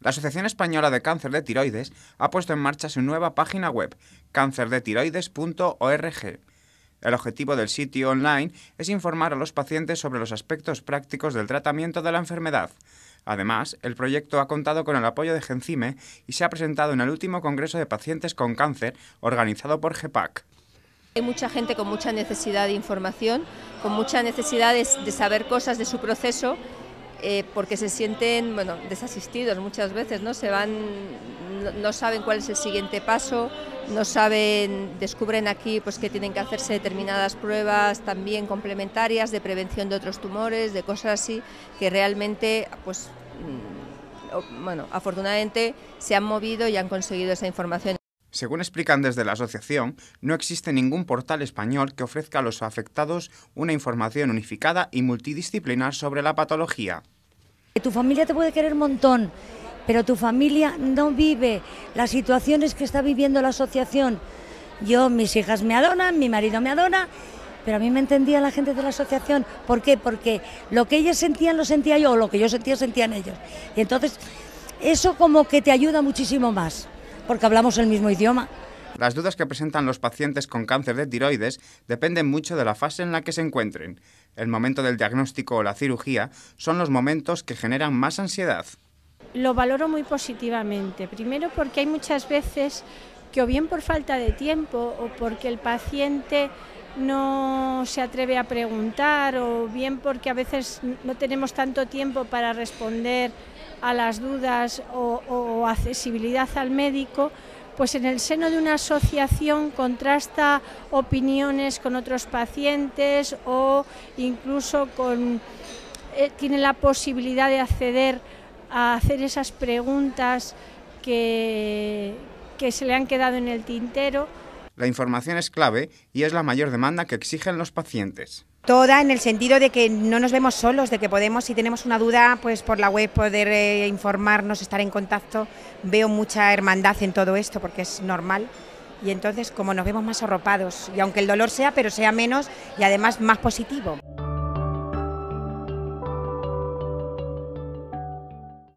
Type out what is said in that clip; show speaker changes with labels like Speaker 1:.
Speaker 1: La Asociación Española de Cáncer de Tiroides ha puesto en marcha su nueva página web, cancerdetiroides.org. El objetivo del sitio online es informar a los pacientes sobre los aspectos prácticos del tratamiento de la enfermedad. Además, el proyecto ha contado con el apoyo de Gencime y se ha presentado en el último Congreso de Pacientes con Cáncer organizado por GEPAC.
Speaker 2: Hay mucha gente con mucha necesidad de información, con mucha necesidad de saber cosas de su proceso eh, porque se sienten bueno, desasistidos muchas veces, ¿no? Se van, no, saben cuál es el siguiente paso, no saben, descubren aquí pues, que tienen que hacerse determinadas pruebas también complementarias de prevención de otros tumores, de cosas así, que realmente pues, mm, bueno, afortunadamente se han movido y han conseguido esa información.
Speaker 1: Según explican desde la asociación, no existe ningún portal español que ofrezca a los afectados una información unificada y multidisciplinar sobre la patología.
Speaker 3: Tu familia te puede querer un montón, pero tu familia no vive las situaciones que está viviendo la asociación. Yo, mis hijas me adoran, mi marido me adora, pero a mí me entendía la gente de la asociación. ¿Por qué? Porque lo que ellas sentían lo sentía yo, o lo que yo sentía sentían ellos. Y entonces, eso como que te ayuda muchísimo más porque hablamos el mismo idioma.
Speaker 1: Las dudas que presentan los pacientes con cáncer de tiroides dependen mucho de la fase en la que se encuentren. El momento del diagnóstico o la cirugía son los momentos que generan más ansiedad.
Speaker 4: Lo valoro muy positivamente. Primero porque hay muchas veces que o bien por falta de tiempo o porque el paciente no se atreve a preguntar o bien porque a veces no tenemos tanto tiempo para responder a las dudas o, accesibilidad al médico, pues en el seno de una asociación contrasta opiniones con otros pacientes o incluso con, eh, tiene la posibilidad de acceder a hacer esas preguntas que
Speaker 5: se le han quedado en el tintero
Speaker 1: la información es clave y es la mayor demanda que exigen los pacientes.
Speaker 5: Toda en el sentido de que no nos vemos solos, de que podemos, si tenemos una duda, pues por la web poder eh, informarnos, estar en contacto. Veo mucha hermandad en todo esto porque es normal. Y entonces, como nos vemos más arropados, y aunque el dolor sea, pero sea menos y además más positivo.